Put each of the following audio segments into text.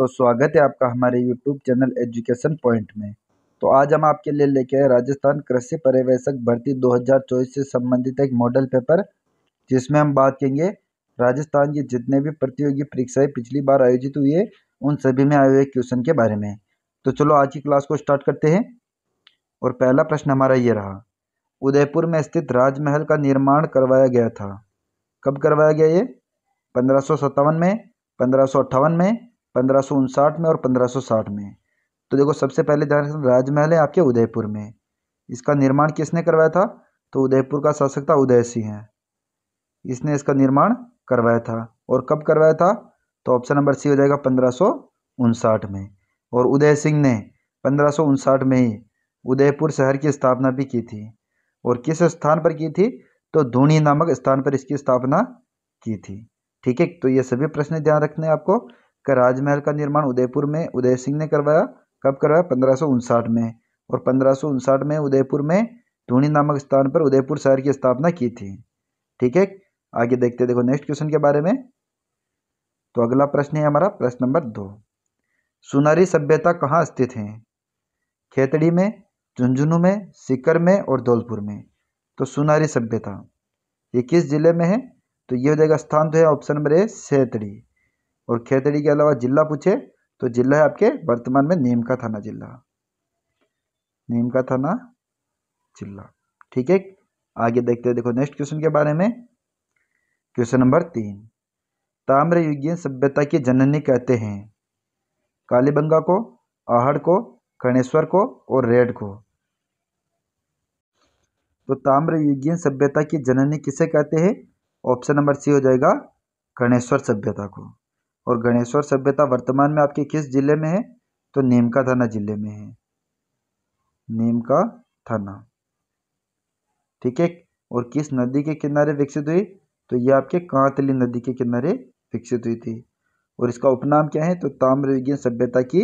दोस्तों स्वागत है आपका हमारे यूट्यूब चैनल एजुकेशन पॉइंट में तो आज हम आपके लिए लेके आए राजस्थान कृषि पर्यवेक्षक भर्ती 2024 से संबंधित एक मॉडल पेपर जिसमें हम बात करेंगे राजस्थान के जितने भी प्रतियोगी परीक्षाएं पिछली बार आयोजित हुई है उन सभी में आए हुए क्वेश्चन के बारे में तो चलो आज की क्लास को स्टार्ट करते हैं और पहला प्रश्न हमारा ये रहा उदयपुर में स्थित राजमहल का निर्माण करवाया गया था कब करवाया गया ये पंद्रह में पंद्रह में पंद्रह में और पंद्रह साठ में तो देखो सबसे पहले राजमहल है आपके उदयपुर में इसका निर्माण किसने करवाया था तो उदयपुर का शासक था उदय सिंह है इसने इसका निर्माण करवाया था और कब करवाया था तो ऑप्शन नंबर सी हो जाएगा पंद्रह में और उदय सिंह ने पंद्रह में ही उदयपुर शहर की स्थापना भी की थी और किस स्थान पर की थी तो धूनी नामक स्थान पर इसकी स्थापना की थी ठीक है तो ये सभी प्रश्न ध्यान रखने आपको का राजमहल का निर्माण उदयपुर में उदय सिंह ने करवाया कब करवाया पंद्रह में और पंद्रह में उदयपुर में धूणी नामक स्थान पर उदयपुर शहर की स्थापना की थी ठीक है आगे देखते देखो नेक्स्ट क्वेश्चन के बारे में तो अगला प्रश्न है हमारा प्रश्न नंबर दो सुनारी सभ्यता कहाँ स्थित है खेतड़ी में झुंझुनू में सिकर में और धौलपुर में तो सुनारी सभ्यता ये किस जिले में है तो ये हो जाएगा स्थान तो है ऑप्शन नंबर ए सेतड़ी और खेतड़ी के अलावा जिला पूछे तो जिला है आपके वर्तमान में नीमका थाना जिला का थाना जिला ठीक है आगे देखते हैं देखो नेक्स्ट क्वेश्चन के बारे में क्वेश्चन नंबर तीन ताम्रयुगीन सभ्यता की जननी कहते हैं कालीबंगा को आहड़ को कणेश्वर को और रेड को तो ताम्रयुगीन सभ्यता की जननी किसे कहते हैं ऑप्शन नंबर सी हो जाएगा कणेश्वर सभ्यता को और गणेश्वर सभ्यता वर्तमान में आपके किस ज़िले में है तो नेमका थाना ज़िले में है नेमका थाना ठीक है और किस नदी के किनारे विकसित हुई तो ये आपके कांतली नदी के किनारे विकसित हुई थी और इसका उपनाम क्या है तो ताम्रविज्ञान सभ्यता की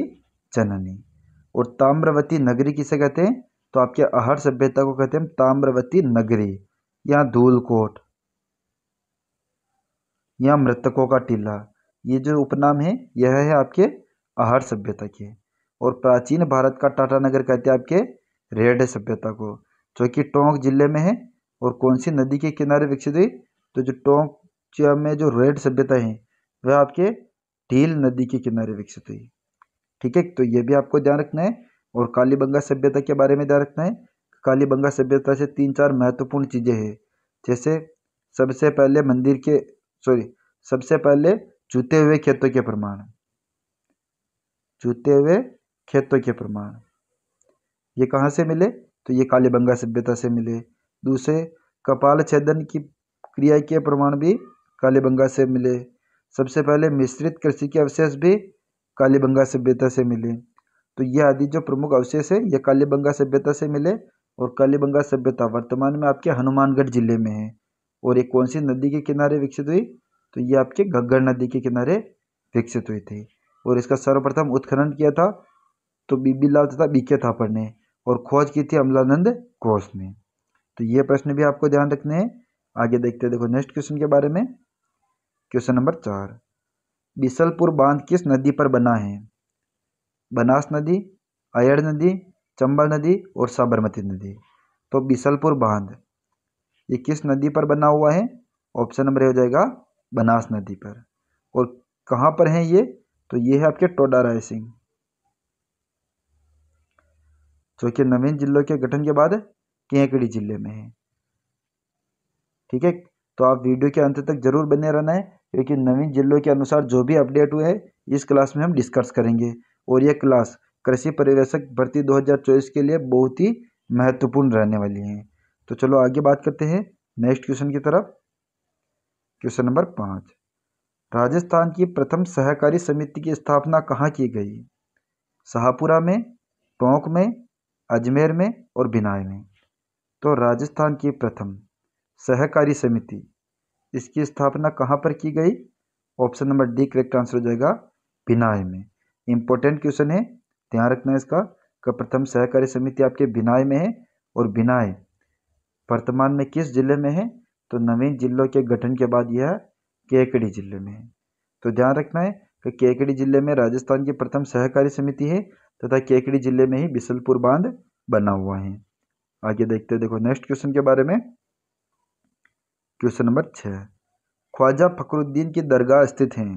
जननी और ताम्रवती नगरी किसे कहते हैं तो आपके आहर सभ्यता को कहते हैं ताम्रवती नगरी या धूलकोट या मृतकों का टीला ये जो उपनाम है यह है आपके आहार सभ्यता के और प्राचीन भारत का टाटानगर कहते हैं आपके रेड सभ्यता को जो कि टोंक जिले में है और कौन सी नदी के किनारे विकसित हुई तो जो टोंक में जो रेड सभ्यता है वह आपके ढील नदी के किनारे विकसित हुई ठीक है तो ये भी आपको ध्यान रखना है और कालीबंगा सभ्यता के बारे में ध्यान रखना है कालीबंगा सभ्यता से तीन चार महत्वपूर्ण चीज़ें हैं जैसे सबसे पहले मंदिर के सॉरी सबसे पहले जूते हुए खेतों के प्रमाण जूते हुए खेतों के प्रमाण ये कहाँ से मिले तो ये कालीबंगा सभ्यता से मिले दूसरे कपाल छेदन की क्रिया के प्रमाण भी कालीबंगा से मिले सबसे पहले मिश्रित कृषि के अवशेष भी कालीबंगा सभ्यता से मिले तो ये आदि जो प्रमुख अवशेष है ये कालीबंगा सभ्यता से मिले और कालीबंगा सभ्यता वर्तमान में आपके हनुमानगढ़ जिले में है और ये कौन सी नदी के किनारे विकसित हुई तो ये आपके घग्गर नदी के किनारे विकसित हुई थी और इसका सर्वप्रथम उत्खनन किया था तो बीबी लाल तथा बीके थापर ने और खोज की थी अमलानंद घोष ने तो ये प्रश्न भी आपको ध्यान रखने हैं आगे देखते देखो नेक्स्ट क्वेश्चन के बारे में क्वेश्चन नंबर चार बिसलपुर बांध किस नदी पर बना है बनास नदी अयड़ नदी चंबल नदी और साबरमती नदी तो बिसलपुर बांध ये किस नदी पर बना हुआ है ऑप्शन नंबर हो जाएगा बनास नदी पर और कहाँ पर हैं ये तो ये है आपके टोडा सिंह जो कि नवीन जिलों के गठन के बाद केंकड़ी जिले में है ठीक है तो आप वीडियो के अंत तक जरूर बने रहना है क्योंकि नवीन जिलों के अनुसार जो भी अपडेट हुए हैं इस क्लास में हम डिस्कस करेंगे और यह क्लास कृषि पर्यवेक्षक भर्ती 2024 के लिए बहुत ही महत्वपूर्ण रहने वाली है तो चलो आगे बात करते हैं नेक्स्ट क्वेश्चन की तरफ क्वेश्चन नंबर पाँच राजस्थान की प्रथम सहकारी समिति की स्थापना कहाँ की गई शाहपुरा में टोंक में अजमेर में और बिनाय में तो राजस्थान की प्रथम सहकारी समिति इसकी स्थापना कहाँ पर की गई option number D correct answer हो जाएगा बिनाय में इंपॉर्टेंट क्वेश्चन है ध्यान रखना इसका का प्रथम सहकारी समिति आपके बिनाय में है और बिनाय वर्तमान में किस जिले में है तो नवीन जिलों के गठन के बाद यह केकड़ी जिले में है तो ध्यान रखना है कि केकड़ी जिले में राजस्थान की प्रथम सहकारी समिति है तथा केकड़ी जिले में ही बिसलपुर बांध बना हुआ है आगे देखते देखो नेक्स्ट क्वेश्चन के बारे में क्वेश्चन नंबर छः ख्वाजा फकरुद्दीन की दरगाह स्थित हैं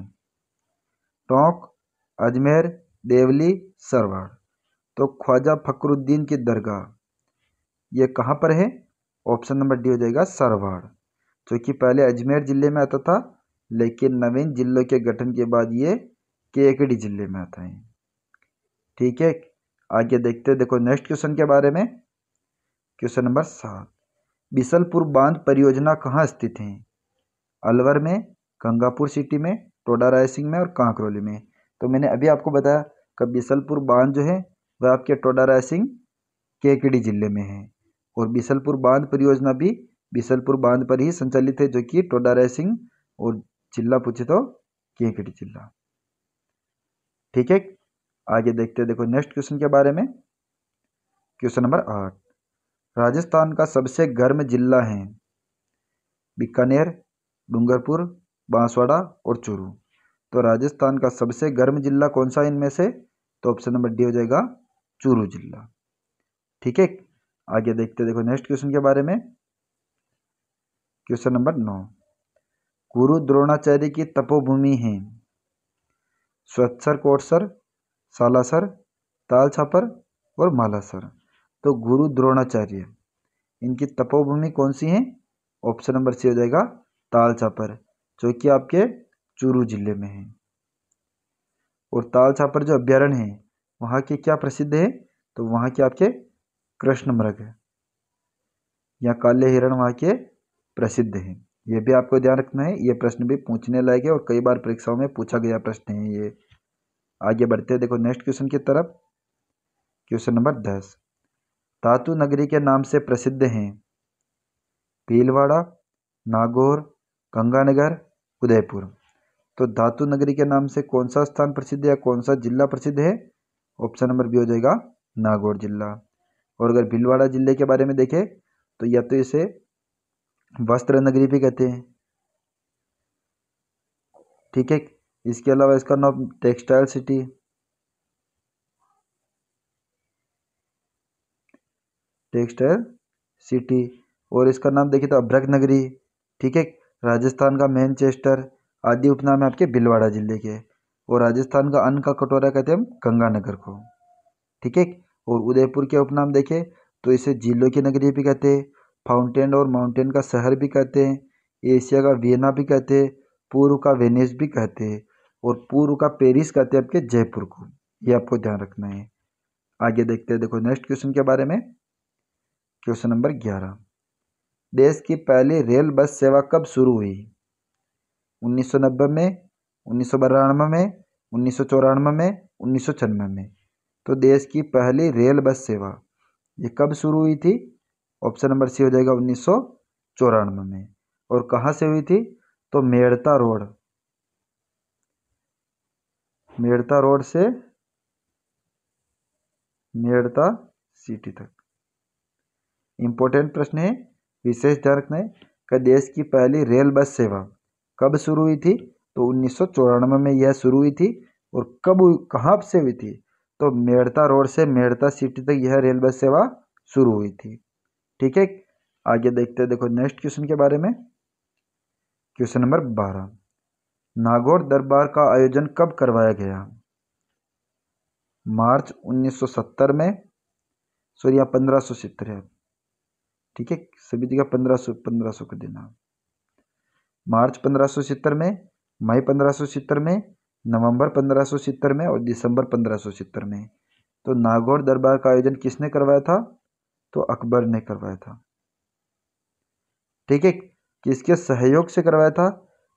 टोंक अजमेर देवली सरवाड़ तो ख्वाजा फकरुद्दीन की दरगाह ये कहाँ पर है ऑप्शन नंबर डी हो जाएगा सरवाड़ कि पहले अजमेर ज़िले में आता था लेकिन नवीन ज़िलों के गठन के बाद ये केकड़ी ज़िले में आता है ठीक है आगे देखते देखो नेक्स्ट क्वेश्चन के बारे में क्वेश्चन नंबर सात बिसलपुर बांध परियोजना कहाँ स्थित है अलवर में गंगापुर सिटी में टोडा राय सिंह में और कांकरोली में तो मैंने अभी आपको बताया कि बिसलपुर बांध जो है वह आपके टोडा राय सिंह केकड़ी जिले में है और बिसलपुर बांध परियोजना भी बिसलपुर बांध पर ही संचालित है जो कि राय सिंह और जिला पूछे तो केंकड़ी जिला ठीक है आगे देखते देखो नेक्स्ट क्वेश्चन के बारे में क्वेश्चन नंबर आठ राजस्थान का सबसे गर्म जिला है बीकानेर डूंगरपुर बांसवाड़ा और चूरू तो राजस्थान का सबसे गर्म जिला कौन सा इनमें से तो ऑप्शन नंबर डी हो जाएगा चूरू जिला ठीक है आगे देखते देखो नेक्स्ट क्वेश्चन के बारे में क्वेश्चन नंबर नौ गुरु द्रोणाचार्य की तपोभूमि है स्वच्छर कोटसर सालासर ताल छापर और मालासर तो गुरु द्रोणाचार्य इनकी तपोभूमि कौन सी है ऑप्शन नंबर सी हो जाएगा ताल छापर जो कि आपके चूरू जिले में है और ताल छापर जो अभ्यारण है वहाँ के क्या प्रसिद्ध है तो वहाँ के आपके कृष्ण मृग या काले हिरण वहाँ के प्रसिद्ध है ये भी आपको ध्यान रखना है ये प्रश्न भी पूछने लायक है और कई बार परीक्षाओं में पूछा गया प्रश्न है ये आगे बढ़ते हैं देखो नेक्स्ट क्वेश्चन की तरफ क्वेश्चन नंबर दस धातु नगरी के नाम से प्रसिद्ध हैं भीलवाड़ा नागौर गंगानगर उदयपुर तो धातु नगरी के नाम से कौन सा स्थान प्रसिद्ध है कौन सा जिला प्रसिद्ध है ऑप्शन नंबर बी हो जाएगा नागौर जिला और अगर भीलवाड़ा जिले के बारे में देखें तो या तो इसे वस्त्र नगरी भी कहते हैं ठीक है इसके अलावा इसका नाम टेक्सटाइल सिटी टेक्सटाइल सिटी और इसका नाम देखिए तो अभ्रक नगरी ठीक है राजस्थान का मैनचेस्टर आदि उपनाम है आपके भिलवाड़ा जिले के और राजस्थान का अन्न का कटोरा कहते हैं हम गंगानगर को ठीक है और उदयपुर के उपनाम देखें तो इसे जिलों की नगरी भी कहते हैं फाउंटेन और माउंटेन का शहर भी कहते हैं एशिया का वियना भी कहते हैं पूर्व का वेनिस भी कहते हैं और पूर्व का पेरिस कहते हैं आपके जयपुर को ये आपको ध्यान रखना है आगे देखते हैं देखो नेक्स्ट क्वेश्चन के बारे में क्वेश्चन नंबर ग्यारह देश की पहली रेल बस सेवा कब शुरू हुई उन्नीस में उन्नीस में उन्नीस में उन्नीस में तो देश की पहली रेल बस सेवा ये कब शुरू हुई थी ऑप्शन नंबर सी हो जाएगा उन्नीस में और कहाँ से हुई थी तो मेड़ता रोड मेड़ता रोड से मेड़ता सिटी तक इंपॉर्टेंट प्रश्न है विशेष ध्यान है कि देश की पहली रेल बस सेवा कब शुरू हुई थी तो उन्नीस में यह शुरू हुई थी और कब कहाँ से हुई थी तो मेड़ता रोड से मेड़ता सिटी तक यह रेल बस सेवा शुरू हुई थी ठीक है आगे देखते हैं देखो नेक्स्ट क्वेश्चन के बारे में क्वेश्चन नंबर बारह नागौर दरबार का आयोजन कब करवाया गया मार्च 1970 में सॉरी यहाँ पंद्रह सौ है ठीक है सभी जगह पंद्रह सौ पंद्रह सौ कर देना मार्च पंद्रह सौ छिहत्तर में मई पंद्रह सौ छिहत्तर में नवंबर पंद्रह सौ छिहत्तर में और दिसंबर पंद्रह सौ छिहत्तर में तो नागौर दरबार का आयोजन किसने करवाया था तो अकबर ने करवाया था ठीक है किसके सहयोग से करवाया था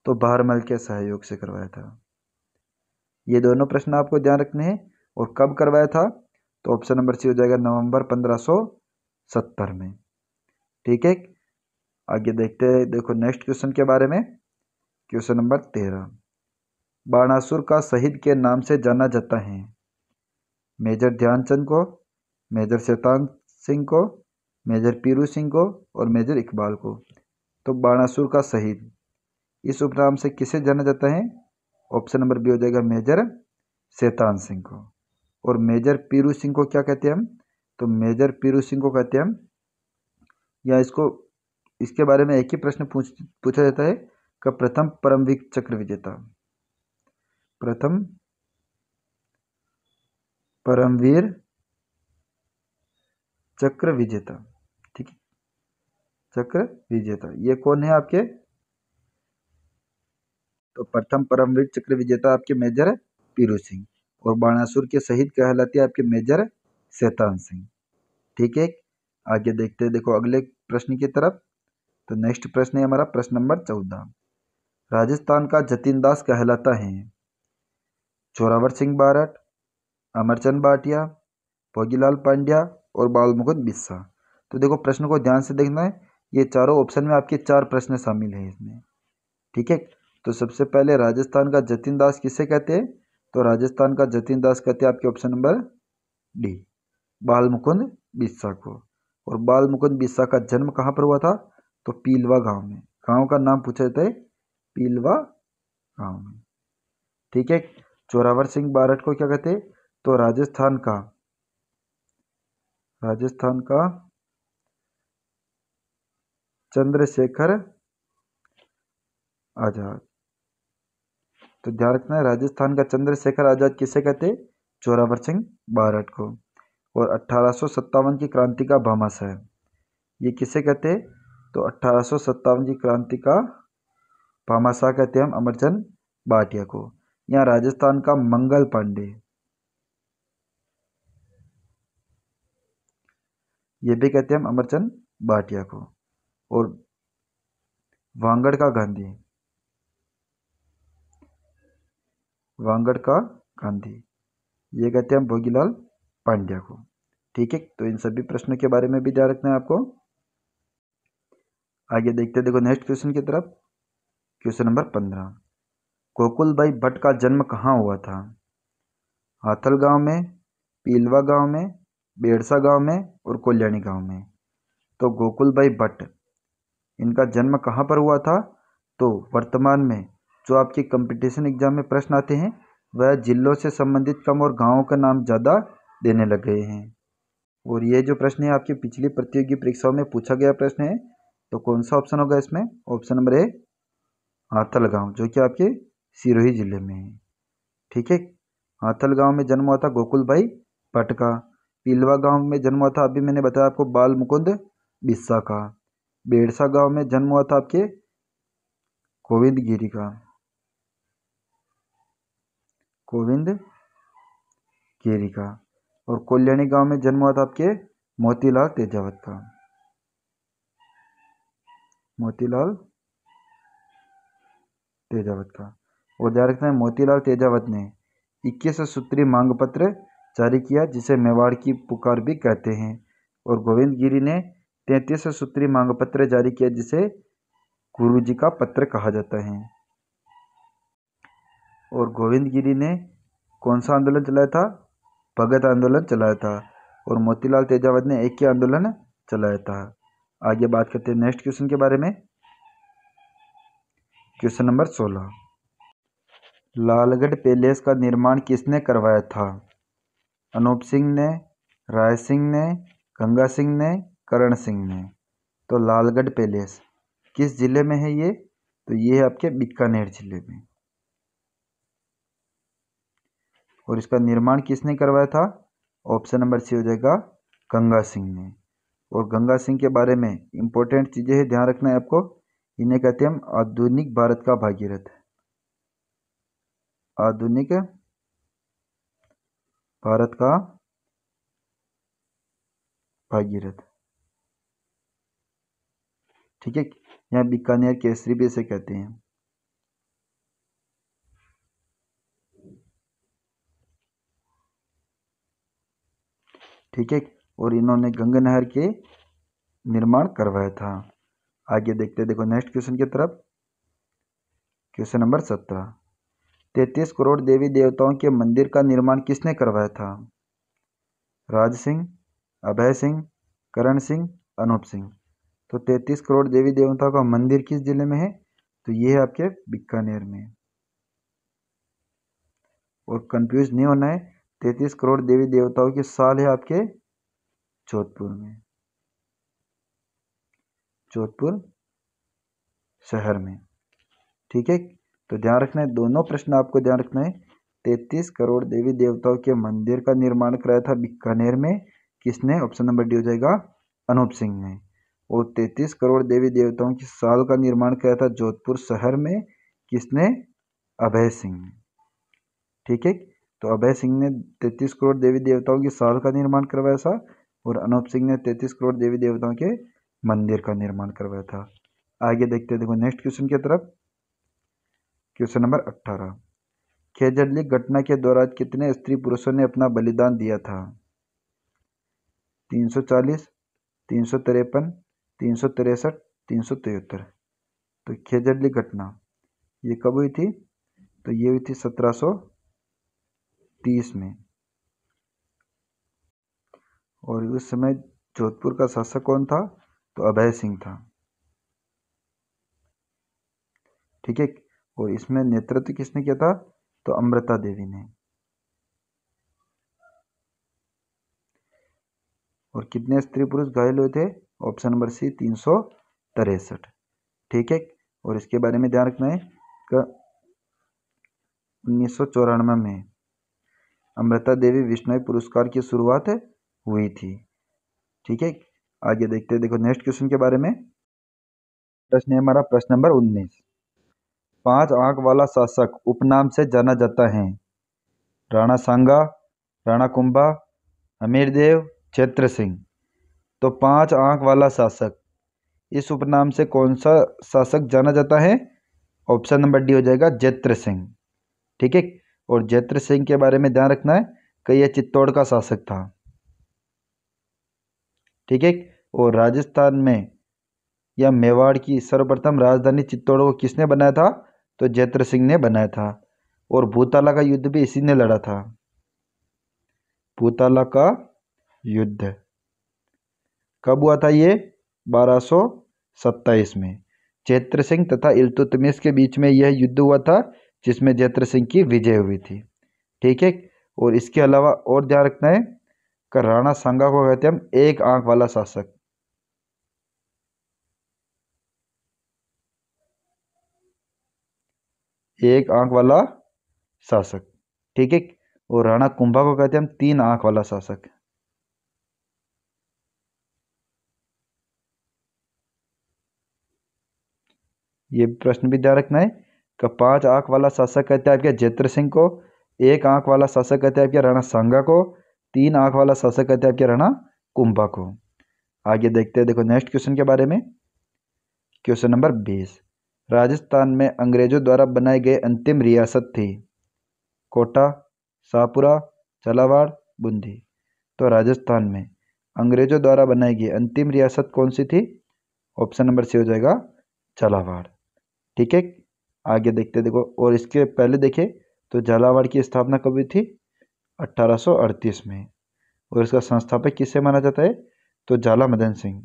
तो बहरमल के सहयोग से करवाया था ये दोनों प्रश्न आपको ध्यान रखने हैं और कब करवाया था तो ऑप्शन नंबर सी हो जाएगा नवंबर 1570 में ठीक है आगे देखते हैं देखो नेक्स्ट क्वेश्चन के बारे में क्वेश्चन नंबर तेरह बाणासुर का शहीद के नाम से जाना जाता है मेजर ध्यानचंद को मेजर शैतान सिंह को मेजर पीरू सिंह को और मेजर इकबाल को तो बाणासुर का शहीद इस उपनाम से किसे जाना जाता है ऑप्शन नंबर बी हो जाएगा मेजर शैतान सिंह को और मेजर पीरू सिंह को क्या कहते हैं हम तो मेजर पीरू सिंह को कहते हैं हम या इसको इसके बारे में एक ही प्रश्न पूछ पूछा जाता है का प्रथम परमवीर चक्र विजेता प्रथम परमवीर चक्र विजेता ठीक है चक्र विजेता ये कौन है आपके तो प्रथम परमवीर चक्र विजेता आपके मेजर पीरू सिंह और बाणासुर के शहीद कहलाते आपके मेजर शैतान सिंह ठीक है आगे देखते हैं देखो अगले प्रश्न की तरफ तो नेक्स्ट प्रश्न है हमारा प्रश्न नंबर चौदह राजस्थान का जतिन दास कहलाता है चोरावर सिंह बारट अमरचंद भाटिया भोगीलाल पांड्या और बाल मुकुंद बिस्सा तो देखो प्रश्न को ध्यान से देखना है ये चारों ऑप्शन में आपके चार प्रश्न शामिल हैं इसमें ठीक है तो सबसे पहले राजस्थान का जतिन दास किसे कहते हैं तो राजस्थान का जतिन दास कहते हैं आपके ऑप्शन नंबर डी बाल मुकुंद बिस्सा को और बाल मुकुंद बिस्सा का जन्म कहाँ पर हुआ था तो पीलवा गांव में गांव का नाम पूछा जाता है पीलवा गांव में ठीक है चोरावर सिंह बारट को क्या कहते हैं तो राजस्थान का राजस्थान का चंद्रशेखर आज़ाद तो ध्यान रखना है राजस्थान का चंद्रशेखर आज़ाद किसे कहते जोरावर सिंह बारट को और अट्ठारह की क्रांति का भामस है ये किसे कहते तो अट्ठारह की क्रांति का भामाशाह कहते हम अमरचंद बाटिया को यहाँ राजस्थान का मंगल पांडे ये भी कहते हैं हम अमरचंद भाटिया को और वांगड़ का गांधी वांगड़ का गांधी ये कहते हैं हम भोगीलाल पांड्या को ठीक है तो इन सभी प्रश्नों के बारे में भी ध्यान रखना है आपको आगे देखते देखो नेक्स्ट क्वेश्चन की तरफ क्वेश्चन नंबर पंद्रह कोकुल भाई भट्ट का जन्म कहाँ हुआ था हाथल गांव में पीलवा गांव में बेड़सा गाँव में और कोल्याणी गाँव में तो गोकुल भाई भट्ट इनका जन्म कहाँ पर हुआ था तो वर्तमान में जो आपके कंपटीशन एग्जाम में प्रश्न आते हैं वह जिलों से संबंधित कम और गाँव का नाम ज़्यादा देने लग गए हैं और ये जो प्रश्न है आपकी पिछली प्रतियोगी परीक्षाओं में पूछा गया प्रश्न है तो कौन सा ऑप्शन होगा इसमें ऑप्शन नंबर ए आथल गाँव जो कि आपके सिरोही जिले में है ठीक है आथल गाँव में जन्म हुआ था गोकुल भाई भट्ट का पीलवा गांव में जन्म हुआ था अभी मैंने बताया आपको बाल मुकुंद बिस्सा का बेड़सा गांव में जन्म हुआ था आपके गोविंद गिरी का गोविंद गिरी का और कल्याणी गांव में जन्म हुआ था आपके मोतीलाल तेजावत का मोतीलाल तेजावत का और ध्यान रखना है मोतीलाल तेजावत ने इक्कीस सूत्री मांग पत्र जारी किया जिसे मेवाड़ की पुकार भी कहते हैं और गोविंद गिरी ने तैंतीस सूत्री मांग पत्र जारी किया जिसे गुरु जी का पत्र कहा जाता है और गोविंद गिरी ने कौन सा आंदोलन चलाया था भगत आंदोलन चलाया था और मोतीलाल तेजावत ने एक ही आंदोलन चलाया था आगे बात करते हैं नेक्स्ट क्वेश्चन के बारे में क्वेश्चन नंबर सोलह लालगढ़ पैलेस का निर्माण किसने करवाया था अनूप सिंह ने राय सिंह ने गंगा सिंह ने करण सिंह ने तो लालगढ़ पैलेस किस ज़िले में है ये तो ये है आपके बीकानेर ज़िले में और इसका निर्माण किसने करवाया था ऑप्शन नंबर सी हो जाएगा गंगा सिंह ने और गंगा सिंह के बारे में इम्पोर्टेंट चीज़ें है ध्यान रखना है आपको इन्हें कहते हैं हम आधुनिक भारत का भागीरथ आधुनिक भारत का भागीरथ ठीक है यहाँ बीकानेर केसरी भी इसे कहते हैं ठीक है और इन्होंने गंगा नहर के निर्माण करवाया था आगे देखते देखो नेक्स्ट क्वेश्चन की तरफ क्वेश्चन नंबर सत्रह तैतीस करोड़ देवी देवताओं के मंदिर का निर्माण किसने करवाया था राज सिंह अभय सिंह करण सिंह अनूप सिंह तो तैतीस करोड़ देवी देवताओं का मंदिर किस जिले में है तो ये है आपके बीकानेर में और कंफ्यूज नहीं होना है तैतीस करोड़ देवी देवताओं के साल है आपके जोधपुर में जोधपुर शहर में ठीक है तो ध्यान रखना है दोनों प्रश्न आपको ध्यान रखना है तैतीस करोड़ देवी देवताओं के मंदिर का निर्माण कराया था बीकानेर में किसने ऑप्शन नंबर डी हो जाएगा अनूप सिंह ने और तैतीस करोड़ देवी देवताओं की साल का निर्माण कराया था जोधपुर शहर में किसने अभय सिंह ने ठीक है तो अभय सिंह ने तैतीस करोड़ देवी देवताओं की साल का निर्माण करवाया था और अनूप सिंह ने तैतीस करोड़ देवी देवताओं के मंदिर का निर्माण करवाया था आगे देखते देखो नेक्स्ट क्वेश्चन की तरफ क्वेश्चन नंबर अट्ठारह खेजली घटना के दौरान कितने स्त्री पुरुषों ने अपना बलिदान दिया था तीन सौ चालीस तीन सौ तिरपन तीन सौ तिरसठ तीन सौ तिहत्तर तो खेजली घटना ये कब हुई थी तो ये हुई थी सत्रह तीस में और उस समय जोधपुर का शासक कौन था तो अभय सिंह था ठीक है और इसमें नेतृत्व किसने किया था तो अमृता देवी ने और कितने स्त्री पुरुष घायल हुए थे ऑप्शन नंबर सी तीन सौ तिरसठ ठीक है और इसके बारे में ध्यान रखना है उन्नीस सौ चौरानवे में अमृता देवी विष्णु पुरस्कार की शुरुआत हुई थी ठीक है आगे देखते हैं देखो नेक्स्ट क्वेश्चन के बारे में प्रश्न है हमारा प्रश्न नंबर उन्नीस पांच आंख वाला शासक उपनाम से जाना जाता है राणा सांगा राणा कुंभा देव क्षेत्र सिंह तो पांच आंख वाला शासक इस उपनाम से कौन सा शासक जाना जाता है ऑप्शन नंबर डी हो जाएगा जैत्र सिंह ठीक है और जैत्र सिंह के बारे में ध्यान रखना है कि यह चित्तौड़ का शासक था ठीक है और राजस्थान में या मेवाड़ की सर्वप्रथम राजधानी चित्तौड़ को किसने बनाया था तो जैत्र सिंह ने बनाया था और भूताला का युद्ध भी इसी ने लड़ा था भूताला का युद्ध कब हुआ था ये 1227 में चैत्र सिंह तथा इलतुतमिश के बीच में यह युद्ध हुआ था जिसमें जैत्र सिंह की विजय हुई थी ठीक है और इसके अलावा और ध्यान रखना है कि राणा सांगा को कहते हैं हम एक आंख वाला शासक एक आंख वाला शासक ठीक है और राणा कुंभा को कहते हैं हम तीन आंख वाला शासक ये प्रश्न भी ध्यान रखना है कि पांच आंख वाला शासक कहते हैं आपके जेत्र सिंह को एक आंख वाला शासक कहते हैं आपके राणा सांगा को तीन आंख वाला शासक कहते हैं आपके राणा कुंभा को आगे देखते हैं देखो नेक्स्ट क्वेश्चन के बारे में क्वेश्चन नंबर बीस राजस्थान में अंग्रेजों द्वारा बनाई गई अंतिम रियासत थी कोटा शाहपुरा झालावाड़ बूंदी तो राजस्थान में अंग्रेजों द्वारा बनाई गई अंतिम रियासत कौन सी थी ऑप्शन नंबर सी हो जाएगा झालावाड़ ठीक है आगे देखते देखो और इसके पहले देखे तो झालावाड़ की स्थापना कब हुई थी 1838 में और इसका संस्थापक किसे माना जाता है तो झाला मदन सिंह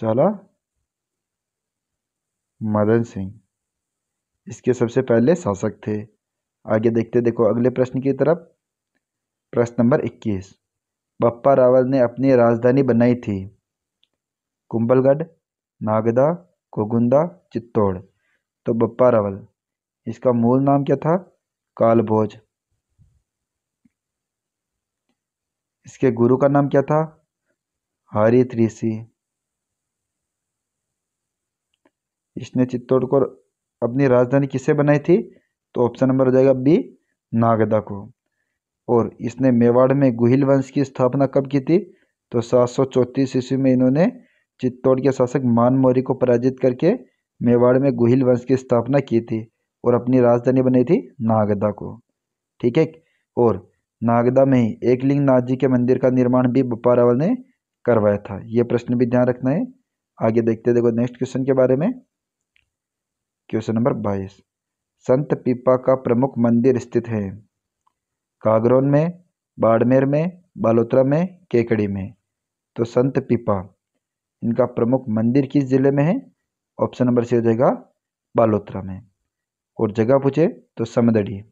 झाला मदन सिंह इसके सबसे पहले शासक थे आगे देखते देखो अगले प्रश्न की तरफ प्रश्न नंबर 21 बप्पा रावल ने अपनी राजधानी बनाई थी कुंभलगढ़ नागदा कोगुंदा चित्तौड़ तो बप्पा रावल इसका मूल नाम क्या था कालभोज इसके गुरु का नाम क्या था हरि त्रिसी इसने को अपनी राजधानी किसे बनाई थी तो ऑप्शन नंबर हो जाएगा बी नागदा को और इसने मेवाड़ में गुहिल वंश की स्थापना कब की थी तो सात सौ चौंतीस ईस्वी में इन्होंने चित्तौड़ के शासक मान मौर्य को पराजित करके मेवाड़ में गुहिल वंश की स्थापना की थी और अपनी राजधानी बनाई थी नागदा को ठीक है और नागदा में ही एकलिंग नाथ जी के मंदिर का निर्माण भी बप्पा रावल ने करवाया था ये प्रश्न भी ध्यान रखना है आगे देखते देखो नेक्स्ट क्वेश्चन के बारे में क्वेश्चन नंबर बाईस संत पीपा का प्रमुख मंदिर स्थित है कागरौन में बाड़मेर में बालोतरा में केकड़ी में तो संत पीपा इनका प्रमुख मंदिर किस ज़िले में है ऑप्शन नंबर सी हो जाएगा बालोत्रा में और जगह पूछे तो समदड़ी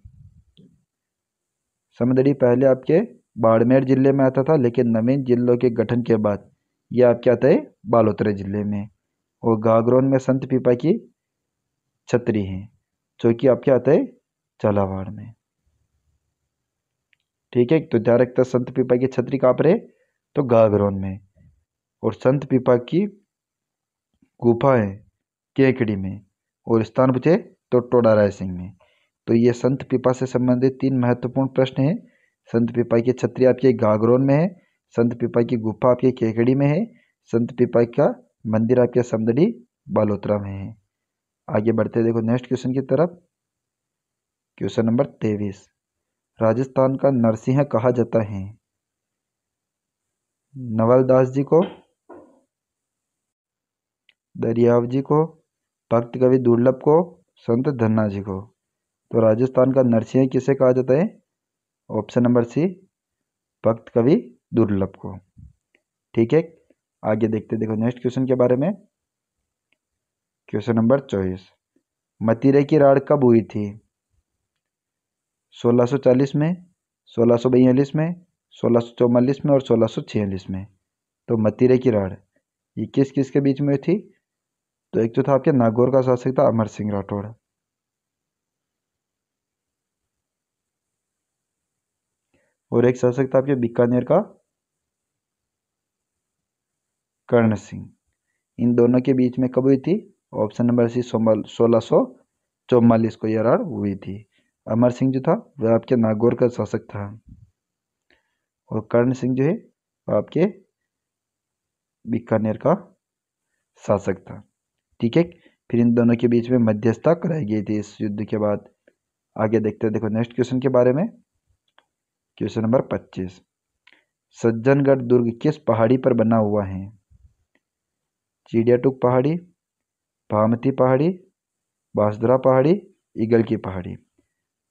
समदड़ी पहले आपके बाड़मेर जिले में आता था लेकिन नवीन जिलों के गठन के बाद यह आपके आता है बालोत्रा जिले में और गागरौन में संत पीपा की छतरी है जो कि आपके आता है झालावाड़ में ठीक है तो ध्यान रखता संत पिपा की छतरी कहाँ पर है तो गागरौन में और संत पिपा की गुफा है केकड़ी में और स्थान पूछे तो टोडा राय सिंह में तो ये संत पिपा से संबंधित तीन महत्वपूर्ण प्रश्न हैं संत पिपा की छतरी आपके गागरौन में है संत पिपा की गुफा आपके केकड़ी में है संत पिपा का मंदिर आपके समदड़ी बालोत्रा में है आगे बढ़ते देखो नेक्स्ट क्वेश्चन की तरफ क्वेश्चन नंबर तेईस राजस्थान का नरसिंह कहा जाता है नवल दास जी को दरियाव जी को भक्त कवि दुर्लभ को संत धन्ना जी को तो राजस्थान का नरसिंह किसे कहा जाता है ऑप्शन नंबर सी भक्त कवि दुर्लभ को ठीक है आगे देखते देखो नेक्स्ट क्वेश्चन के बारे में क्वेश्चन नंबर चौबीस मतीरे की राड कब हुई थी 1640 में 1642 में सोलह में और सोलह में तो मतीरे की राड ये किस किस के बीच में थी तो एक तो था आपके नागौर का शासक था अमर सिंह राठौड़ और एक शासक था आपके बीकानेर का कर्ण सिंह इन दोनों के बीच में कब हुई थी ऑप्शन नंबर सी सोमल सोलह सौ चौवालीस को यह हुई थी अमर सिंह जो था वह आपके नागौर का शासक था और कर्ण सिंह जो है वह आपके बीकानेर का शासक था ठीक है फिर इन दोनों के बीच में मध्यस्थता कराई गई थी इस युद्ध के बाद आगे देखते हैं देखो नेक्स्ट क्वेश्चन के बारे में क्वेश्चन नंबर पच्चीस सज्जनगढ़ दुर्ग किस पहाड़ी पर बना हुआ है चिड़ियाटुक पहाड़ी भामती पहाड़ी बासदरा पहाड़ी ईगल की पहाड़ी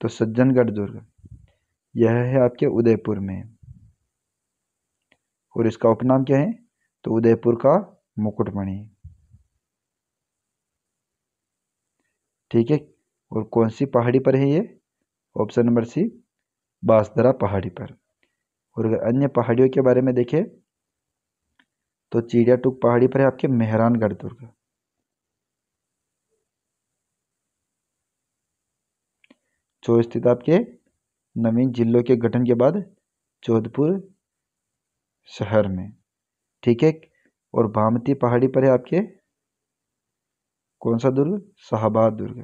तो सज्जनगढ़ दुर्ग यह है आपके उदयपुर में और इसका उपनाम क्या है तो उदयपुर का मुकुटमणि ठीक है और कौन सी पहाड़ी पर है ये ऑप्शन नंबर सी बासदरा पहाड़ी पर और अगर अन्य पहाड़ियों के बारे में देखें तो चिड़िया टुक पहाड़ी पर है आपके मेहरानगढ़ दुर्ग जो स्थित आपके नवीन जिलों के गठन के बाद जोधपुर शहर में ठीक है और भामती पहाड़ी पर है आपके कौन सा दुर्ग शाहबाद दुर्ग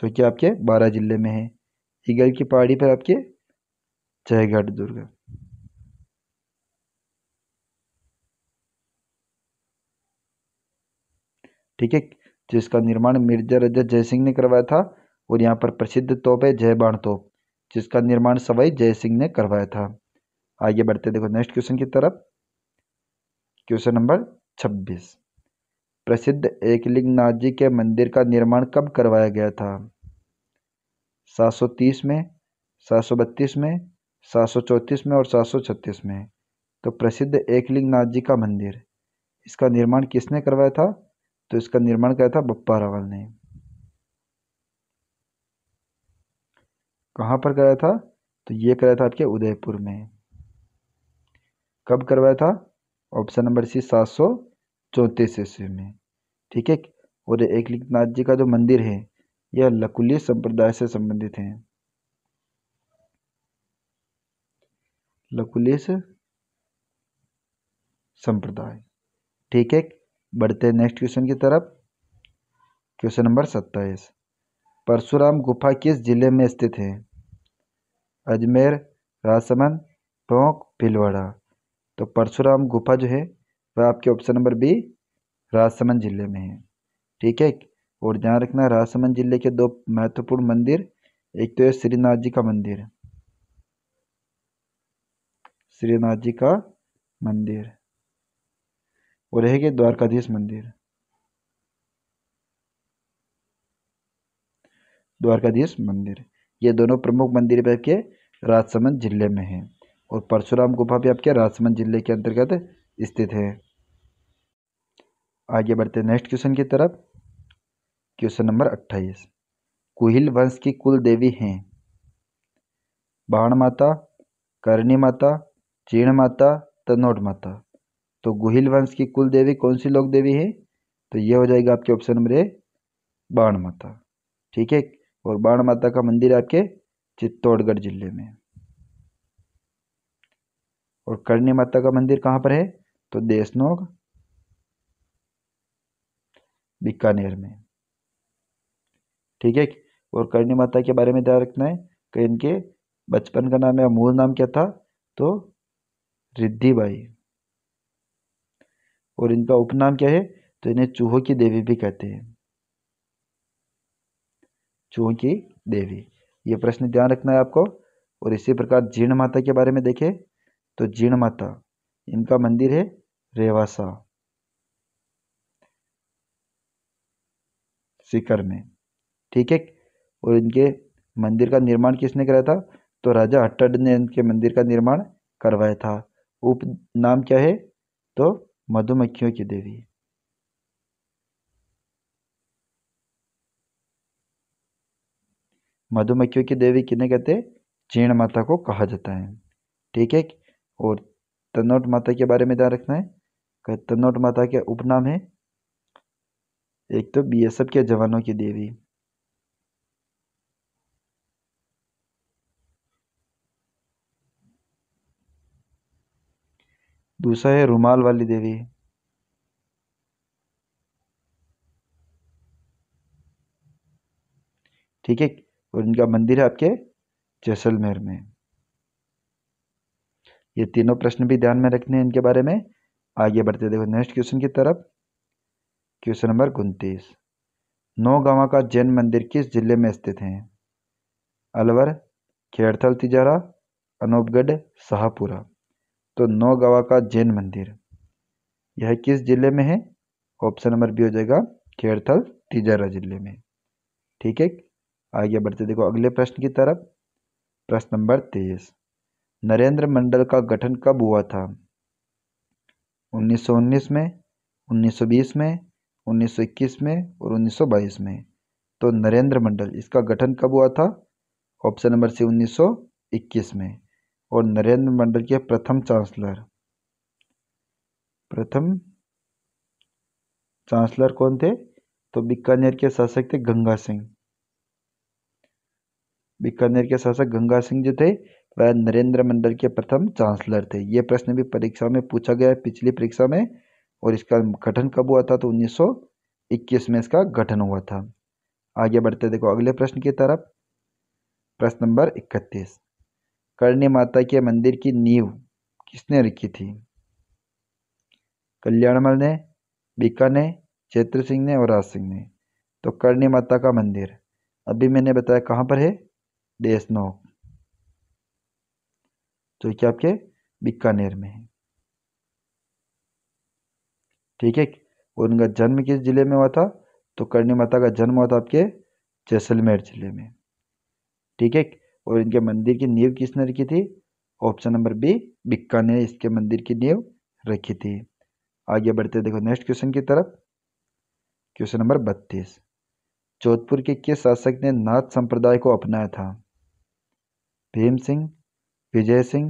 जो कि आपके बारह जिले में है ईगल की पहाड़ी पर आपके जयगढ़ दुर्ग ठीक है जिसका निर्माण मिर्जा रजत जयसिंह ने करवाया था और यहाँ पर प्रसिद्ध तोप है जयबाण तोप जिसका निर्माण सवाई जयसिंह ने करवाया था आगे बढ़ते देखो नेक्स्ट क्वेश्चन की तरफ क्वेश्चन नंबर छब्बीस प्रसिद्ध एकलिंगनाथ जी के मंदिर का निर्माण कब करवाया गया था 730 में 732 में 734 में और 736 में तो प्रसिद्ध एकलिंगनाथ जी का मंदिर इसका निर्माण किसने करवाया था तो इसका निर्माण किया था बप्पा रावल ने कहाँ पर कराया था तो ये कराया था आपके उदयपुर में कब करवाया था ऑप्शन नंबर सी सात सौ चौंतीस ईस्वी में ठीक है और एकलिंगनाथ जी का जो मंदिर है यह लकुली संप्रदाय से संबंधित है लकुलिस संप्रदाय ठीक है बढ़ते हैं नेक्स्ट क्वेश्चन की तरफ क्वेश्चन नंबर सत्ताईस परशुराम गुफा किस जिले में स्थित है अजमेर राजसमंद टोंक भीलवाड़ा तो परशुराम गुफा जो है वह आपके ऑप्शन नंबर बी राजसमंद जिले में है ठीक है और ध्यान रखना राजसमंद जिले के दो महत्वपूर्ण मंदिर एक तो है श्रीनाथ जी का मंदिर श्रीनाथ जी का मंदिर और रह गए द्वारकाधीश मंदिर द्वारकाधीश मंदिर ये दोनों प्रमुख मंदिर भी आपके राजसमंद जिले में हैं और परशुराम गुफा भी आपके राजसमंद जिले के अंतर्गत स्थित है आगे बढ़ते नेक्स्ट क्वेश्चन की तरफ क्वेश्चन नंबर अट्ठाईस कुहिल वंश की कुल देवी हैं बाण माता करणी माता चीण माता तनोट माता तो गुहिल वंश की कुल देवी कौन सी लोक देवी है तो ये हो जाएगा आपके ऑप्शन नंबर ए बाण माता ठीक है और बाण माता का मंदिर आपके चित्तौड़गढ़ जिले में और करणी माता का मंदिर कहाँ पर है तो देशनोग बीकानेर में ठीक है और करणी माता के बारे में ध्यान रखना है कि इनके बचपन का नाम या मूल नाम क्या था तो रिद्धि बाई और इनका उपनाम क्या है तो इन्हें चूहों की देवी भी कहते हैं चूहों की देवी ये प्रश्न ध्यान रखना है आपको और इसी प्रकार जीर्ण माता के बारे में देखें तो जीर्ण माता इनका मंदिर है रेवासा सीकर में ठीक है और इनके मंदिर का निर्माण किसने कराया था तो राजा हट्ट ने इनके मंदिर का निर्माण करवाया था उप नाम क्या है तो मधुमक्खियों की देवी मधुमक्खियों की देवी किन्हें कहते हैं चीण माता को कहा जाता है ठीक है और तन्नोट माता के बारे में ध्यान रखना है तन्नोट माता के उपनाम है एक तो बीएसएफ के जवानों की देवी दूसरा है रुमाल वाली देवी ठीक है और इनका मंदिर है आपके जैसलमेर में ये तीनों प्रश्न भी ध्यान में रखने हैं इनके बारे में आगे बढ़ते देखो नेक्स्ट क्वेश्चन की तरफ क्वेश्चन नंबर उनतीस नौगावा का जैन मंदिर किस जिले में स्थित है अलवर खेड़थल तिजारा अनूपगढ़ शाहपुरा तो नौगावा का जैन मंदिर यह किस ज़िले में है ऑप्शन नंबर बी हो जाएगा खेड़थल तिजारा ज़िले में ठीक है आगे बढ़ते देखो अगले प्रश्न की तरफ प्रश्न नंबर तेईस नरेंद्र मंडल का गठन कब हुआ था 1919 में 1920 में 1921 में और 1922 में तो नरेंद्र मंडल इसका गठन कब हुआ था ऑप्शन नंबर सी 1921 में और नरेंद्र मंडल के प्रथम चांसलर प्रथम चांसलर कौन थे तो बीकानेर के शासक थे गंगा सिंह बीकानेर के शासक गंगा सिंह जो थे वह नरेंद्र मंडल के प्रथम चांसलर थे ये प्रश्न भी परीक्षा में पूछा गया है पिछली परीक्षा में और इसका गठन कब हुआ था तो 1921 में इसका गठन हुआ था आगे बढ़ते देखो अगले प्रश्न की तरफ प्रश्न नंबर 31 करणी माता के मंदिर की नींव किसने रखी थी कल्याणमल ने बीका ने चैत्र सिंह ने और राज सिंह ने तो करणी माता का मंदिर अभी मैंने बताया कहाँ पर है देशनोक जो तो कि आपके बीकानेर में है ठीक है और उनका जन्म किस जिले में हुआ था तो करणी माता का जन्म हुआ था आपके जैसलमेर जिले में ठीक है और इनके मंदिर की नींव किसने रखी थी ऑप्शन नंबर बी बिक्का ने इसके मंदिर की नींव रखी थी आगे बढ़ते देखो नेक्स्ट क्वेश्चन की तरफ क्वेश्चन नंबर बत्तीस जोधपुर के किस शासक ने नाथ संप्रदाय को अपनाया था भीम सिंह विजय सिंह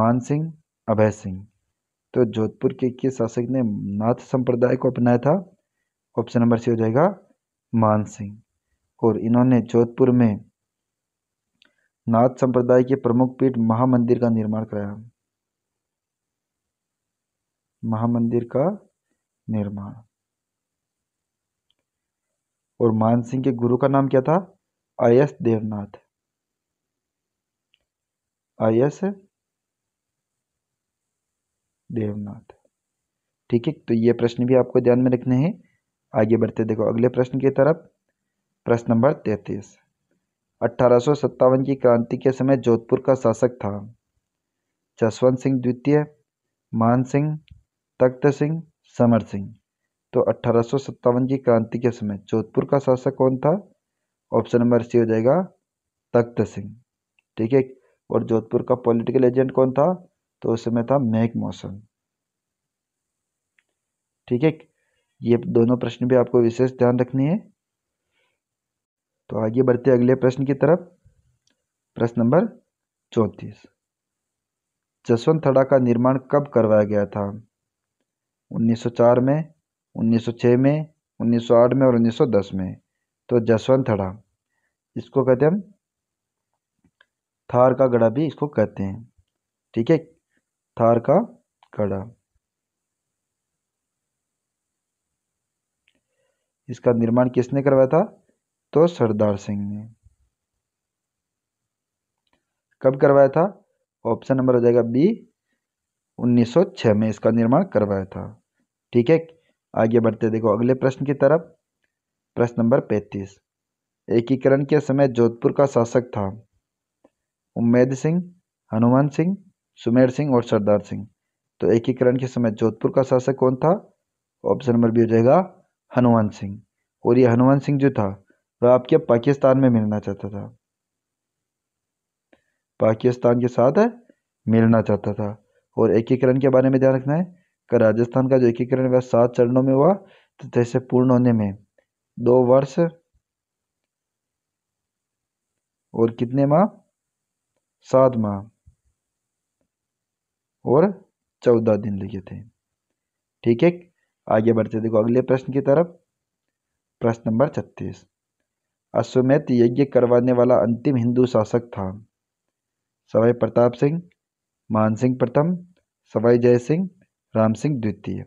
मान सिंह अभय सिंह तो जोधपुर के किस शासक ने नाथ संप्रदाय को अपनाया था ऑप्शन नंबर सी हो जाएगा मान सिंह और इन्होंने जोधपुर में नाथ संप्रदाय के प्रमुख पीठ महामंदिर का निर्माण कराया महामंदिर का निर्माण और मानसिंह के गुरु का नाम क्या था आयस देवनाथ आयस देवनाथ ठीक है तो ये प्रश्न भी आपको ध्यान में रखने हैं आगे बढ़ते देखो अगले प्रश्न की तरफ प्रश्न नंबर तैतीस अठारह सत्तावन की क्रांति के समय जोधपुर का शासक था जसवंत सिंह द्वितीय मान सिंह तख्त सिंह समर सिंह तो अठारह सत्तावन की क्रांति के समय जोधपुर का शासक कौन था ऑप्शन नंबर सी हो जाएगा तख्त सिंह ठीक है और जोधपुर का पॉलिटिकल एजेंट कौन था तो उस समय था मेघ मौसम ठीक है ये दोनों प्रश्न भी आपको विशेष ध्यान रखनी है तो आगे बढ़ते अगले प्रश्न की तरफ प्रश्न नंबर चौंतीस जसवंत थड़ा का निर्माण कब करवाया गया था 1904 में 1906 में 1908 में और 1910 में तो जसवंत थड़ा इसको कहते हैं हम थार का गढ़ा भी इसको कहते हैं ठीक है थार का गढ़ा इसका निर्माण किसने करवाया था तो सरदार सिंह ने कब करवाया था ऑप्शन नंबर हो जाएगा बी 1906 में इसका निर्माण करवाया था ठीक है आगे बढ़ते देखो अगले प्रश्न की तरफ प्रश्न नंबर 35 एकीकरण के समय जोधपुर का शासक था उम्मेद सिंह हनुमान सिंह सुमेर सिंह और सरदार सिंह तो एकीकरण के समय जोधपुर का शासक कौन था ऑप्शन नंबर बी हो जाएगा हनुमान सिंह और ये हनुमान सिंह जो था वह आपके पाकिस्तान में मिलना चाहता था पाकिस्तान के साथ मिलना चाहता था और एकीकरण के बारे में ध्यान रखना है कि राजस्थान का जो एकीकरण हुआ सात चरणों में हुआ तो जैसे पूर्ण होने में दो वर्ष और कितने माह सात माह और चौदह दिन लगे थे ठीक है आगे बढ़ते देखो अगले प्रश्न की तरफ प्रश्न नंबर छत्तीस अश्वमेध यज्ञ करवाने वाला अंतिम हिंदू शासक था सवाई प्रताप सिंह मान सिंह प्रथम सवाई जय सिंह राम सिंह द्वितीय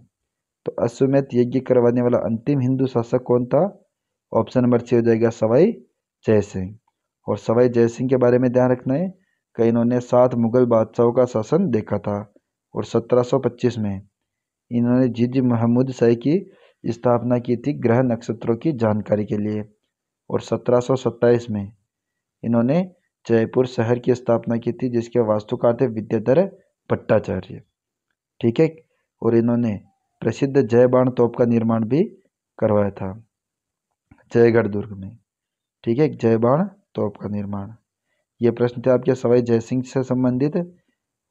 तो अश्वमेध यज्ञ करवाने वाला अंतिम हिंदू शासक कौन था ऑप्शन नंबर छः हो जाएगा सवाई जय सिंह और सवाई जय सिंह के बारे में ध्यान रखना है कि इन्होंने सात मुगल बादशाहों का शासन देखा था और 1725 में इन्होंने जिज महमूद शाही की स्थापना की थी ग्रह नक्षत्रों की जानकारी के लिए और सत्रह में इन्होंने जयपुर शहर की स्थापना की थी जिसके वास्तुकार थे विद्याधर भट्टाचार्य ठीक है और इन्होंने प्रसिद्ध जय बाण तोप का निर्माण भी करवाया था जयगढ़ दुर्ग में ठीक है जय बाण तोप का निर्माण ये प्रश्न थे आपके सवाई जय सिंह से संबंधित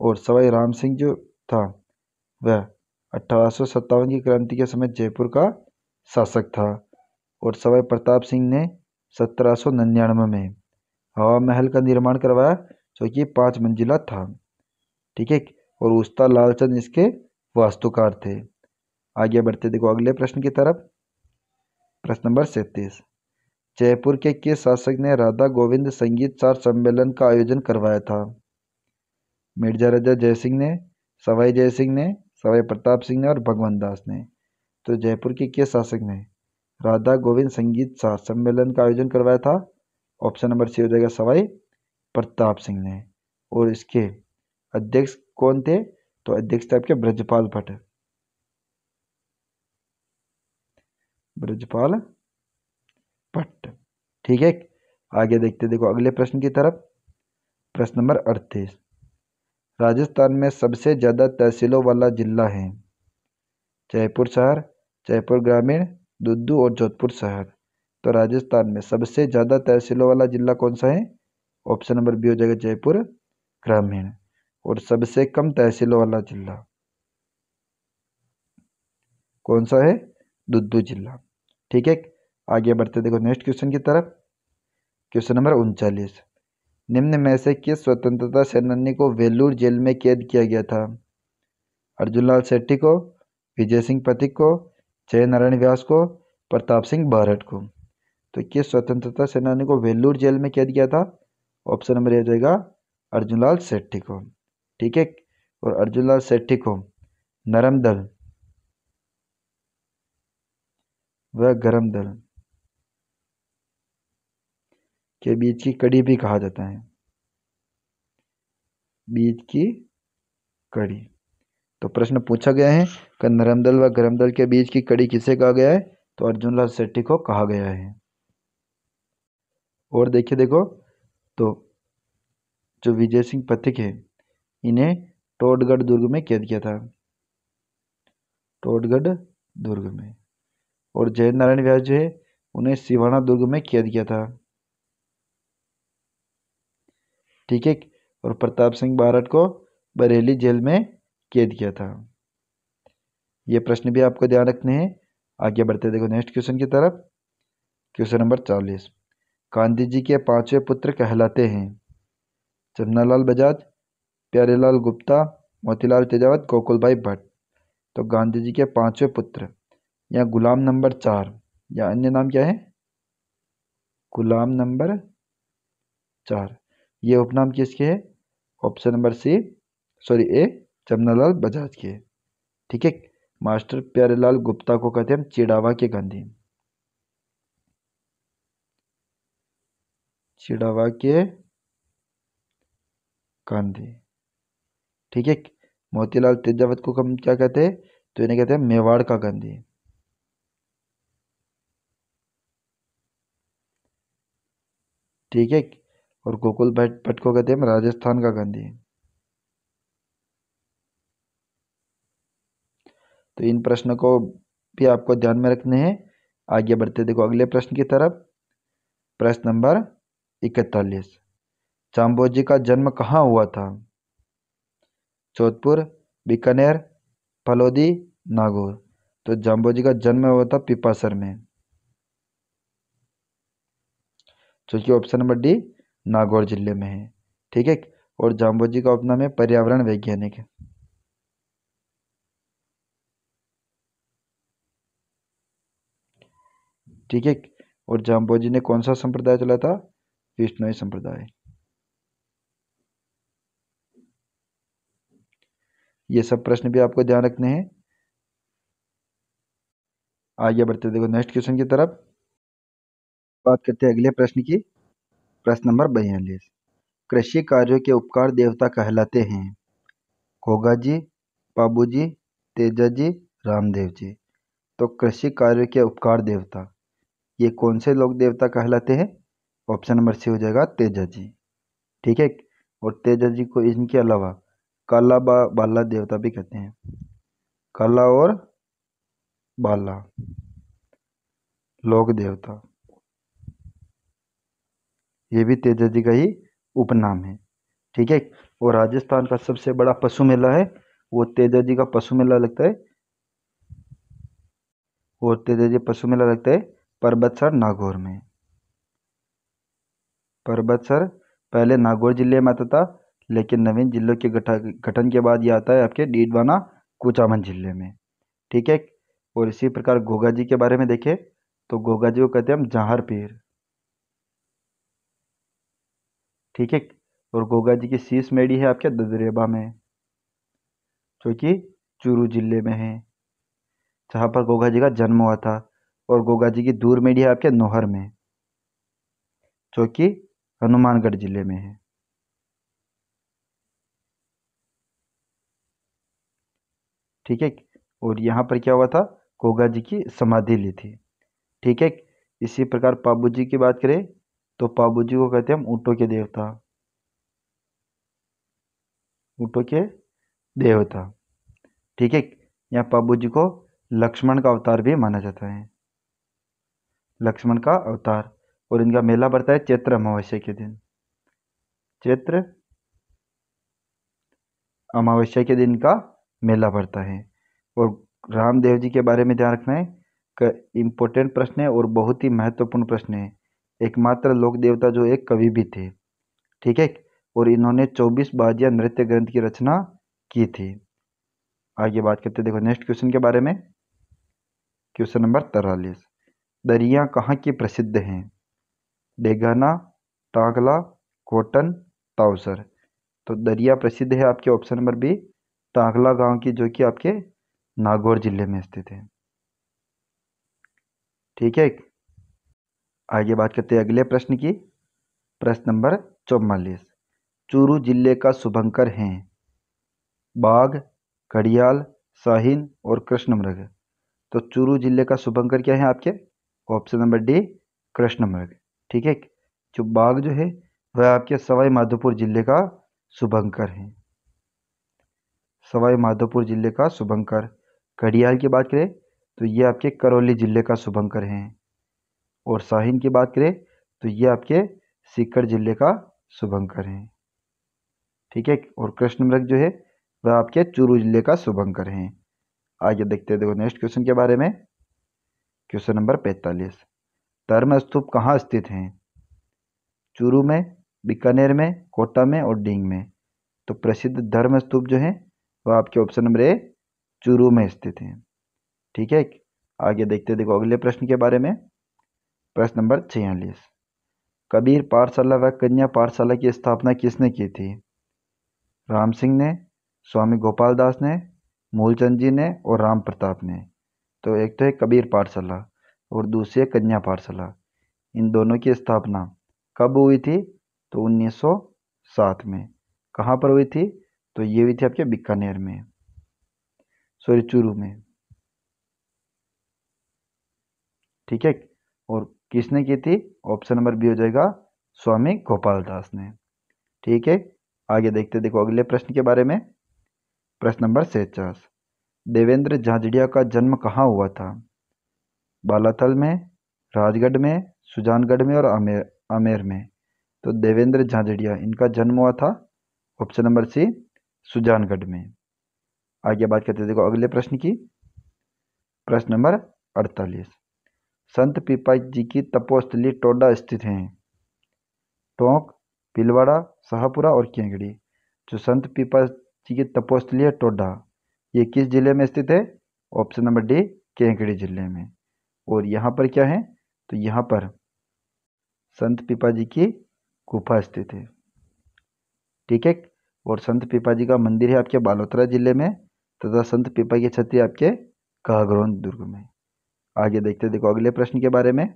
और सवाई राम सिंह जो था वह अठारह की क्रांति के समय जयपुर का शासक था और सवाई प्रताप सिंह ने सत्रह में हवा महल का निर्माण करवाया जो कि पाँच मंजिला था ठीक है और उस्ता लालचंद इसके वास्तुकार थे आगे बढ़ते देखो अगले प्रश्न की तरफ प्रश्न नंबर सैंतीस जयपुर के किस शासक ने राधा गोविंद संगीत चार सम्मेलन का आयोजन करवाया था मिर्जा राजा जयसिंह ने सवाई जय सिंह ने सवाई प्रताप सिंह ने और भगवान दास ने तो जयपुर के किस शासक ने राधा गोविंद संगीत सा सम्मेलन का आयोजन करवाया था ऑप्शन नंबर सी हो जाएगा सवाई प्रताप सिंह ने और इसके अध्यक्ष कौन थे तो अध्यक्ष थे आपके ब्रजपाल भट्ट ब्रजपाल भट्ट ठीक है आगे देखते देखो अगले प्रश्न की तरफ प्रश्न नंबर अड़तीस राजस्थान में सबसे ज़्यादा तहसीलों वाला जिला है जयपुर शहर जयपुर ग्रामीण दुद्दू और जोधपुर शहर तो राजस्थान में सबसे ज़्यादा तहसीलों वाला ज़िला कौन सा है ऑप्शन नंबर बी हो जाएगा जयपुर ग्रामीण और सबसे कम तहसीलों वाला जिला कौन सा है दुद्दू जिला ठीक है आगे बढ़ते देखो नेक्स्ट क्वेश्चन की तरफ क्वेश्चन नंबर उनचालीस निम्न में से किस स्वतंत्रता सेनानी को वेलूर जेल में कैद किया गया था अर्जुनलाल सेट्टी को विजय सिंह पथिक को जय नारायण व्यास को प्रताप सिंह भारत को तो किस स्वतंत्रता सेनानी को वेल्लूर जेल में कैद किया था ऑप्शन नंबर हो जाएगा अर्जुनलाल सेठी को ठीक है और अर्जुनलाल सेठी को नरम दल व गरम दल के बीच की कड़ी भी कहा जाता है बीच की कड़ी तो प्रश्न पूछा गया है कि नरम दल व गरम दल के बीच की कड़ी किसे कहा गया है तो अर्जुन लाल सेट्टी को कहा गया है और देखिए देखो तो जो विजय सिंह पथिक है इन्हें टोटगढ़ दुर्ग में कैद किया था टोटगढ़ दुर्ग में और जय नारायण व्यास जो है उन्हें सिवाना दुर्ग में कैद किया था ठीक है और प्रताप सिंह बारट को बरेली जेल में कैद किया था ये प्रश्न भी आपको ध्यान रखने हैं आगे बढ़ते देखो नेक्स्ट क्वेश्चन की तरफ क्वेश्चन नंबर चालीस गांधी जी के पांचवें पुत्र कहलाते हैं चंदनालाल बजाज प्यारेलाल गुप्ता मोतीलाल तेजावत कोकुल भाई भट्ट तो गांधी जी के पांचवें पुत्र या गुलाम नंबर चार या अन्य नाम क्या है गुलाम नंबर चार ये उपनाम किसके हैं option number C sorry A Jamnalal Bajaj के ठीक है मास्टर प्यारेलाल गुप्ता को कहते हैं चिड़ावा के गांधी चिड़ावा के गांधी ठीक है मोतीलाल तेजावत को हम क्या कहते हैं तो इन्हें कहते हैं मेवाड़ का गांधी ठीक है और गोकुल भट्ट को कहते हैं राजस्थान का गांधी तो इन प्रश्नों को भी आपको ध्यान में रखने हैं आगे बढ़ते देखो अगले प्रश्न की तरफ प्रश्न नंबर इकतालीस चाम्बोजी का जन्म कहाँ हुआ था जोधपुर बीकानेर फलोदी नागौर तो जाम्बोजी का जन्म हुआ था पिपासर में चूंकि ऑप्शन नंबर डी नागौर जिले में है ठीक है और जाम्बोजी का उपनाम है पर्यावरण वैज्ञानिक है ठीक है और जाम्बो जी ने कौन सा संप्रदाय चला था विष्णुई संप्रदाय ये सब प्रश्न भी आपको ध्यान रखने हैं आगे बढ़ते देखो नेक्स्ट क्वेश्चन की तरफ बात करते हैं अगले प्रश्न की प्रश्न नंबर बयालीस कृषि कार्यों के उपकार देवता कहलाते हैं खोगा जी बाबू जी तेजा जी रामदेव जी तो कृषि कार्यों के उपकार देवता ये कौन से लोक देवता कहलाते हैं ऑप्शन नंबर सी हो जाएगा तेजा जी ठीक है और तेजा जी को इनके अलावा काला बा बाला देवता भी कहते हैं काला और बाला लोक देवता ये भी तेजा जी का ही उपनाम है ठीक है और राजस्थान का सबसे बड़ा पशु मेला है वो तेजा जी का पशु मेला लगता है और तेजा जी पशु मेला लगता है सर नागौर में सर पहले नागौर जिले में आता था लेकिन नवीन जिलों के गठन के बाद यह आता है आपके डीडवाना कुचामन जिले में ठीक है और इसी प्रकार गोगा जी के बारे में देखें तो गोगा जी को कहते हैं हम जहार पीर ठीक है और गोगा जी की शीश मेड़ी है आपके ददरेबा में जो कि चूरू जिले में है जहाँ पर गोगा जी का जन्म हुआ था और गोगा जी की दूर मेढ़ी आपके नोहर में जो कि हनुमानगढ़ जिले में है ठीक है और यहाँ पर क्या हुआ था गोगा जी की समाधि ली थी ठीक है इसी प्रकार पाबू जी की बात करें तो पाबू जी को कहते हैं हम ऊँटों के देवता ऊँटों के देवता ठीक है यहाँ पाबू जी को लक्ष्मण का अवतार भी माना जाता है लक्ष्मण का अवतार और इनका मेला पड़ता है चैत्र अमावस्या के दिन चैत्र अमावस्या के दिन का मेला पड़ता है और रामदेव जी के बारे में ध्यान रखना है इम्पोर्टेंट प्रश्न है और बहुत ही महत्वपूर्ण प्रश्न है एकमात्र लोक देवता जो एक कवि भी थे ठीक है और इन्होंने 24 बाजिया नृत्य ग्रंथ की रचना की थी आगे बात करते देखो नेक्स्ट क्वेश्चन के बारे में क्वेश्चन नंबर तिरालीस दरिया कहाँ की प्रसिद्ध हैं डेगाना टांगला कोटन ताउसर तो दरिया प्रसिद्ध है आपके ऑप्शन नंबर बी टांगला गांव की जो कि आपके नागौर जिले में स्थित है ठीक है आगे बात करते हैं अगले प्रश्न की प्रश्न नंबर चौवालीस चूरू जिले का शुभंकर हैं बाघ घड़ियाल साहिन और कृष्णमृग तो चूरू जिले का शुभंकर क्या है आपके ऑप्शन नंबर डी कृष्णमृग ठीक है जो बाघ जो है वह आपके सवाई माधोपुर जिले का शुभंकर है सवाई माधोपुर जिले का शुभंकर कड़ियाल की बात करें तो ये आपके करौली जिले का शुभंकर है और शाहीन की बात करें तो ये आपके सीकर जिले का शुभंकर है ठीक है और कृष्णमृग जो है वह आपके चूरू जिले का शुभंकर हैं आगे देखते हैं देखो नेक्स्ट क्वेश्चन के बारे में क्वेश्चन नंबर पैंतालीस धर्म स्तूप कहाँ स्थित हैं चूरू में बीकानेर में कोटा में और डींग में तो प्रसिद्ध धर्म स्तूप जो है वह आपके ऑप्शन नंबर ए चूरू में स्थित हैं ठीक है आगे देखते देखो अगले प्रश्न के बारे में प्रश्न नंबर छियालीस कबीर पाठशाला व कन्या पाठशाला की स्थापना किसने की थी राम सिंह ने स्वामी गोपाल दास ने मूलचंद जी ने और राम प्रताप ने तो एक तो है कबीर पाठशाला और दूसरी है कन्या पाठशाला इन दोनों की स्थापना कब हुई थी तो 1907 में कहाँ पर हुई थी तो ये हुई थी आपके बीकानेर में सॉरी चूरू में ठीक है और किसने की थी ऑप्शन नंबर बी हो जाएगा स्वामी गोपाल दास ने ठीक है आगे देखते देखो अगले प्रश्न के बारे में प्रश्न नंबर सैचास देवेंद्र झांझड़िया का जन्म कहाँ हुआ था बालाथल में राजगढ़ में सुजानगढ़ में और आमेर आमेर में तो देवेंद्र झांझड़िया इनका जन्म हुआ था ऑप्शन नंबर सी सुजानगढ़ में आगे बात करते देखो अगले प्रश्न की प्रश्न नंबर अड़तालीस संत पीपा जी की तपोस्थली टोडा स्थित हैं टोंक पिलवाड़ा शाहपुरा और केंगड़ी जो संत पिपा जी की तपोस्थली है टोडा ये किस ज़िले में स्थित है ऑप्शन नंबर डी केंकड़ी ज़िले में और यहाँ पर क्या है तो यहाँ पर संत पिपा जी की गुफा स्थित है ठीक है और संत पिपा जी का मंदिर है आपके बालोतरा ज़िले में तथा संत पिपा की छत आपके कहगरोन दुर्ग में आगे देखते देखो अगले प्रश्न के बारे में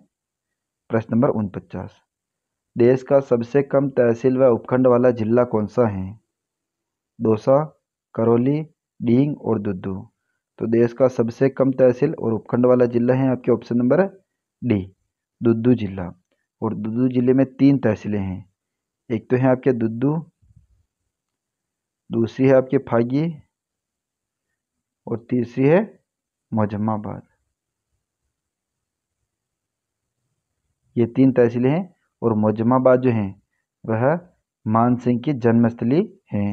प्रश्न नंबर उनपचास देश का सबसे कम तहसील व उपखंड वाला जिला कौन सा है दौसा करौली डींग और दुद्दू तो देश का सबसे कम तहसील और उपखंड वाला जिला है आपके ऑप्शन नंबर डी दुद्दू जिला और दुद्दू जिले में तीन तहसीलें हैं एक तो है आपके दुद्दू दूसरी है आपके फागी और तीसरी है मुजम्माबाद ये तीन तहसीलें हैं और मुजम्माबाद जो हैं वह मानसिंह की जन्मस्थली हैं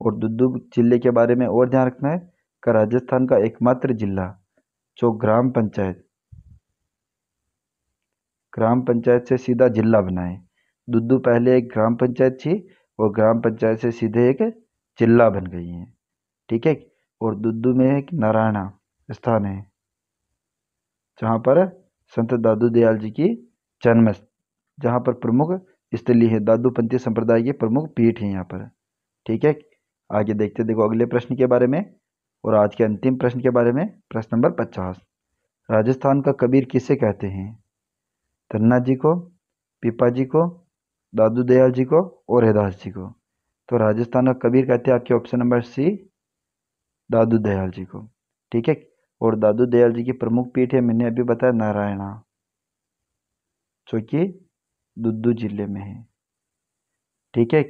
और दुदुब जिले के बारे में और ध्यान रखना है का राजस्थान का एकमात्र जिला जो ग्राम पंचायत ग्राम पंचायत से सीधा जिला बनाए है दुद्दू पहले एक ग्राम पंचायत थी और ग्राम पंचायत से सीधे एक जिला बन गई है ठीक है और दुद्दू में एक नारायणा स्थान है जहाँ पर संत दादू दयाल जी की जन्म जहाँ पर प्रमुख स्थली है दादू पंथी संप्रदाय की प्रमुख पीठ है यहाँ पर ठीक है आगे देखते देखो अगले प्रश्न के बारे में और आज के अंतिम प्रश्न के बारे में प्रश्न नंबर पचास राजस्थान का कबीर किसे कहते हैं तन्ना जी को पीपा जी को दादू दयाल जी को और हेदास जी को तो राजस्थान का कबीर कहते हैं आपके option number C Dadu Dayal ji को ठीक है और दादू दयाल जी की प्रमुख पीठ है मैंने अभी बताया नारायणा जो कि दुद्दू जिले में है ठीक है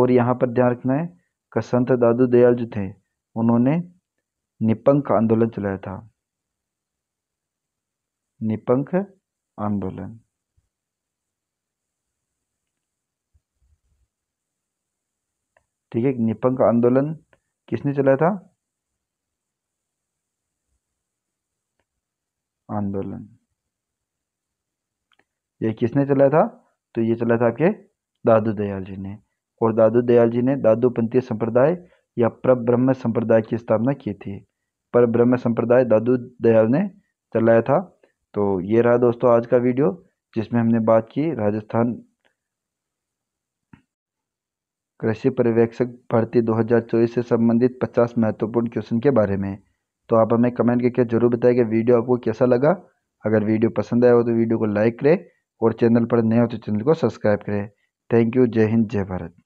और यहाँ पर ध्यान रखना है का संत दादू दयाल जो थे उन्होंने निपंक आंदोलन चलाया था निपंक आंदोलन ठीक है निपंक आंदोलन किसने चलाया था आंदोलन ये किसने चलाया था तो ये चलाया था आपके दादू दयाल जी ने और दादू दयाल जी ने पंथी संप्रदाय या परब्रह्म संप्रदाय की स्थापना की थी पर ब्रह्म संप्रदाय दादू दयाल ने चलाया था तो ये रहा दोस्तों आज का वीडियो जिसमें हमने बात की राजस्थान कृषि पर्यवेक्षक भर्ती 2024 से संबंधित 50 महत्वपूर्ण क्वेश्चन के बारे में तो आप हमें कमेंट करके जरूर बताएं कि वीडियो आपको कैसा लगा अगर वीडियो पसंद आया हो तो वीडियो को लाइक करें और चैनल पर नए हो तो चैनल को सब्सक्राइब करें थैंक यू जय हिंद जय भारत